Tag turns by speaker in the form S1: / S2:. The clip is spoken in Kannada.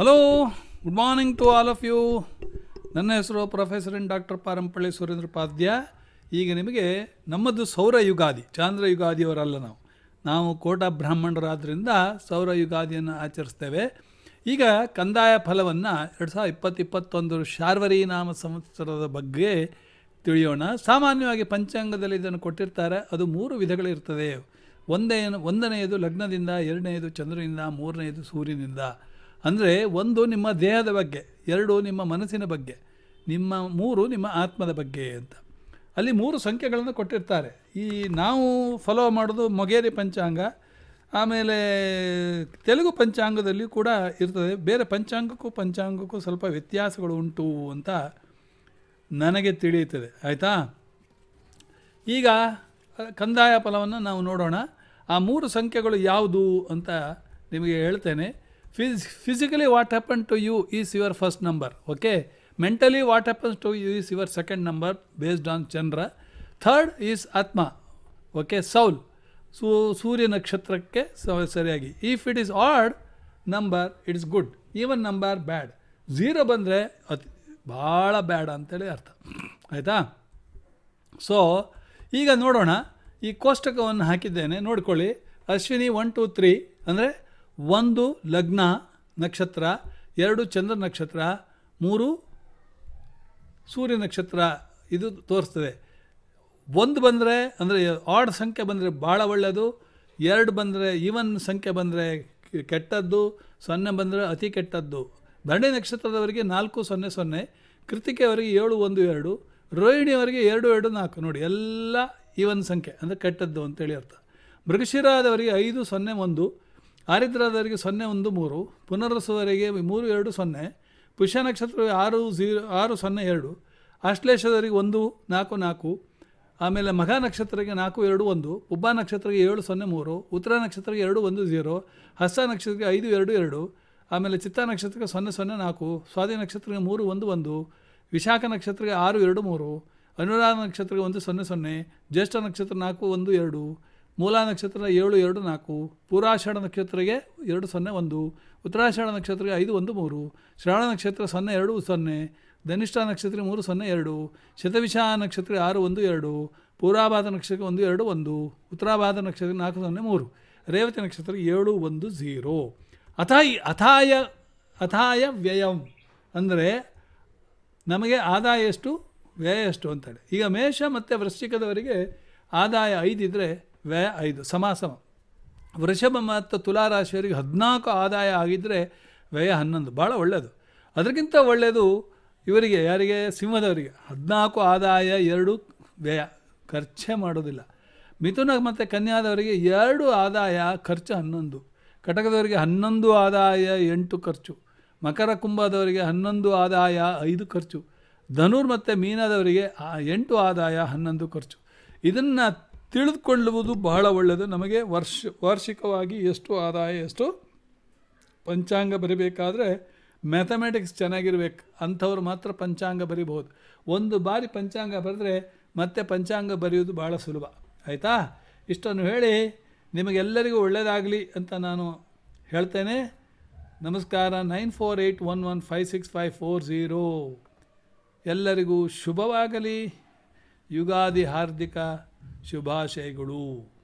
S1: hello good morning to all of you ನನ್ನ ಹೆಸರು professor in doctor Parampalli Surendra ಪಾದ್ಯ ಈಗ ನಿಮಗೆ ನಮ್ಮದು ಸೌರ ಯುಗಾದಿ ಚಾಂದ್ರ ಯುಗಾದಿಯವರಲ್ಲ ನಾವು ನಾವು ಕೋಟ ಬ್ರಾಹ್ಮಣರಾದ್ದರಿಂದ ಸೌರ ಯುಗಾದಿಯನ್ನು ಆಚರಿಸ್ತೇವೆ ಈಗ ಕಂದಾಯ ಫಲವನ್ನು ಎರಡು ಸಾವಿರದ ಇಪ್ಪತ್ತು ಇಪ್ಪತ್ತೊಂದು ಶಾರ್ವರಿ ನಾಮ ಸಂವತ್ಸರದ ಬಗ್ಗೆ ತಿಳಿಯೋಣ ಸಾಮಾನ್ಯವಾಗಿ ಪಂಚಾಂಗದಲ್ಲಿ ಇದನ್ನು ಕೊಟ್ಟಿರ್ತಾರೆ ಅದು ಮೂರು ವಿಧಗಳಿರ್ತದೆ ಒಂದೇ ಒಂದನೆಯದು ಲಗ್ನದಿಂದ ಎರಡನೆಯದು ಚಂದ್ರನಿಂದ ಮೂರನೆಯದು ಸೂರ್ಯನಿಂದ ಅಂದರೆ ಒಂದು ನಿಮ್ಮ ದೇಹದ ಬಗ್ಗೆ ಎರಡು ನಿಮ್ಮ ಮನಸ್ಸಿನ ಬಗ್ಗೆ ನಿಮ್ಮ ಮೂರು ನಿಮ್ಮ ಆತ್ಮದ ಬಗ್ಗೆ ಅಂತ ಅಲ್ಲಿ ಮೂರು ಸಂಖ್ಯೆಗಳನ್ನು ಕೊಟ್ಟಿರ್ತಾರೆ ಈ ನಾವು ಫಾಲೋ ಮಾಡೋದು ಮೊಗೇರಿ ಪಂಚಾಂಗ ಆಮೇಲೆ ತೆಲುಗು ಪಂಚಾಂಗದಲ್ಲಿ ಕೂಡ ಇರ್ತದೆ ಬೇರೆ ಪಂಚಾಂಗಕ್ಕೂ ಪಂಚಾಂಗಕ್ಕೂ ಸ್ವಲ್ಪ ವ್ಯತ್ಯಾಸಗಳು ಉಂಟು ಅಂತ ನನಗೆ ತಿಳಿಯುತ್ತದೆ ಆಯಿತಾ ಈಗ ಕಂದಾಯ ಫಲವನ್ನು ನಾವು ನೋಡೋಣ ಆ ಮೂರು ಸಂಖ್ಯೆಗಳು ಯಾವುದು ಅಂತ ನಿಮಗೆ ಹೇಳ್ತೇನೆ physically what happened to you is your first number okay mentally what happens to you is your second number based on chandra third is atma okay soul so surya nakshatra ke sariyagi if it is odd number it is good even number bad zero bandre baala bad anthe arthayita so iga nodona ee kostakavanna hakiddene nodkoli ashwini 1 2 3 andre ಒಂದು ಲಗ್ನ ನಕ್ಷತ್ರ ಎರಡು ಚಂದ್ರ ನಕ್ಷತ್ರ ಮೂರು ಸೂರ್ಯ ನಕ್ಷತ್ರ ಇದು ತೋರಿಸ್ತದೆ ಒಂದು ಬಂದರೆ ಅಂದರೆ ಆಡ್ ಸಂಖ್ಯೆ ಬಂದರೆ ಭಾಳ ಒಳ್ಳೆಯದು ಎರಡು ಬಂದರೆ ಈವನ್ ಸಂಖ್ಯೆ ಬಂದರೆ ಕೆಟ್ಟದ್ದು ಸೊನ್ನೆ ಬಂದರೆ ಅತಿ ಕೆಟ್ಟದ್ದು ಭರಣಿ ನಕ್ಷತ್ರದವರಿಗೆ ನಾಲ್ಕು ಸೊನ್ನೆ ಸೊನ್ನೆ ಕೃತಿಕೆಯವರಿಗೆ ಏಳು ಒಂದು ಎರಡು ರೋಹಿಣಿಯವರಿಗೆ ಎರಡು ಎರಡು ನಾಲ್ಕು ನೋಡಿ ಎಲ್ಲ ಈವನ್ ಸಂಖ್ಯೆ ಅಂದರೆ ಕೆಟ್ಟದ್ದು ಅಂತೇಳಿ ಅರ್ಥ ಮೃಗಶಿರಾದವರಿಗೆ ಐದು ಸೊನ್ನೆ ಒಂದು ಆರಿದ್ರಾದವರಿಗೆ ಸೊನ್ನೆ ಒಂದು ಮೂರು ಪುನರ್ವಸುವವರಿಗೆ ಮೂರು ಎರಡು ಸೊನ್ನೆ ಪುಷ್ಯ ನಕ್ಷತ್ರ ಆರು ಝೀರೋ ಆರು ಸೊನ್ನೆ ಎರಡು ಆಶ್ಲೇಷದವರಿಗೆ ಒಂದು ನಾಲ್ಕು ನಾಲ್ಕು ಆಮೇಲೆ ಮಘ ನಕ್ಷತ್ರಕ್ಕೆ ನಾಲ್ಕು ಎರಡು ಒಂದು ಉಬ್ಬ ನಕ್ಷತ್ರಕ್ಕೆ ಏಳು ಸೊನ್ನೆ ಮೂರು ಉತ್ತರ ನಕ್ಷತ್ರಕ್ಕೆ ಎರಡು ಒಂದು ಝೀರೋ ಹಸ್ತ ನಕ್ಷತ್ರಕ್ಕೆ ಐದು ಎರಡು ಎರಡು ಆಮೇಲೆ ಚಿತ್ತ ನಕ್ಷತ್ರಕ್ಕೆ ಸೊನ್ನೆ ಸೊನ್ನೆ ನಾಲ್ಕು ಸ್ವಾತಿ ನಕ್ಷತ್ರಕ್ಕೆ ಮೂರು ಒಂದು ಒಂದು ವಿಶಾಖ ನಕ್ಷತ್ರಕ್ಕೆ ಆರು ಎರಡು ಮೂರು ಅನುರಾಧ ನಕ್ಷತ್ರಕ್ಕೆ ಒಂದು ಸೊನ್ನೆ ಸೊನ್ನೆ ಜ್ಯೇಷ್ಠ ನಕ್ಷತ್ರ ನಾಲ್ಕು ಒಂದು ಎರಡು ಮೂಲ ನಕ್ಷತ್ರ ಏಳು ಎರಡು ನಾಲ್ಕು ಪೂರಾಷಾಢ ನಕ್ಷತ್ರಕ್ಕೆ ಎರಡು ಸೊನ್ನೆ ಒಂದು ಉತ್ತರಾಷಾಢ ನಕ್ಷತ್ರಕ್ಕೆ ಐದು ಒಂದು ಮೂರು ಶ್ರವಣ ನಕ್ಷತ್ರ ಸೊನ್ನೆ ಎರಡು ಸೊನ್ನೆ ಧನಿಷ್ಠ ನಕ್ಷತ್ರ ಮೂರು ಸೊನ್ನೆ ಎರಡು ಶತವಿಷ ನಕ್ಷತ್ರ ಆರು ಒಂದು ಎರಡು ಪೂರಾಭಾದ ನಕ್ಷತ್ರ ಒಂದು ಎರಡು ಒಂದು ಉತ್ತರಾಭಾದ ನಕ್ಷತ್ರ ನಾಲ್ಕು ಸೊನ್ನೆ ಮೂರು ರೇವತಿ ನಕ್ಷತ್ರ ಏಳು ಒಂದು ಝೀರೋ ಅಥಾಯಿ ಅಥಾಯ ಅಥಾಯ ವ್ಯಯಂ ಅಂದರೆ ನಮಗೆ ಆದಾಯ ಎಷ್ಟು ವ್ಯಯ ಎಷ್ಟು ಅಂತೇಳಿ ಈಗ ಮೇಷ ಮತ್ತು ವೃಶ್ಚಿಕದವರಿಗೆ ಆದಾಯ ಐದಿದ್ದರೆ ವ್ಯಯ ಐದು ಸಮಾಸಮ ವೃಷಭ ಮತ್ತು ತುಲಾರಾಶಿಯವರಿಗೆ ಹದಿನಾಲ್ಕು ಆದಾಯ ಆಗಿದ್ದರೆ ವ್ಯಯ ಹನ್ನೊಂದು ಭಾಳ ಒಳ್ಳೆಯದು ಅದಕ್ಕಿಂತ ಒಳ್ಳೆಯದು ಇವರಿಗೆ ಯಾರಿಗೆ ಸಿಂಹದವರಿಗೆ ಹದಿನಾಲ್ಕು ಆದಾಯ ಎರಡು ವ್ಯಯ ಖರ್ಚೆ ಮಾಡೋದಿಲ್ಲ ಮಿಥುನ ಮತ್ತು ಕನ್ಯಾದವರಿಗೆ ಎರಡು ಆದಾಯ ಖರ್ಚು ಹನ್ನೊಂದು ಕಟಕದವರಿಗೆ ಹನ್ನೊಂದು ಆದಾಯ ಎಂಟು ಖರ್ಚು ಮಕರ ಕುಂಭದವರಿಗೆ ಹನ್ನೊಂದು ಆದಾಯ ಐದು ಖರ್ಚು ಧನುರ್ ಮತ್ತು ಮೀನಾದವರಿಗೆ ಎಂಟು ಆದಾಯ ಹನ್ನೊಂದು ಖರ್ಚು ಇದನ್ನು ತಿಳಿದುಕೊಳ್ಳುವುದು ಬಹಳ ಒಳ್ಳೆಯದು ನಮಗೆ ವರ್ಷ ವಾರ್ಷಿಕವಾಗಿ ಎಷ್ಟು ಆದಾಯ ಎಷ್ಟು ಪಂಚಾಂಗ ಬರಿಬೇಕಾದ್ರೆ ಮ್ಯಾಥಮೆಟಿಕ್ಸ್ ಚೆನ್ನಾಗಿರ್ಬೇಕು ಅಂಥವ್ರು ಮಾತ್ರ ಪಂಚಾಂಗ ಬರಿಬಹುದು ಒಂದು ಬಾರಿ ಪಂಚಾಂಗ ಬರೆದ್ರೆ ಮತ್ತೆ ಪಂಚಾಂಗ ಬರೆಯುವುದು ಭಾಳ ಸುಲಭ ಆಯಿತಾ ಇಷ್ಟನ್ನು ಹೇಳಿ ನಿಮಗೆಲ್ಲರಿಗೂ ಒಳ್ಳೆಯದಾಗಲಿ ಅಂತ ನಾನು ಹೇಳ್ತೇನೆ ನಮಸ್ಕಾರ nine four eight one one five six five four zero ಎಲ್ಲರಿಗೂ ಶುಭವಾಗಲಿ ಯುಗಾದಿ ಹಾರ್ದಿಕ शुभाशय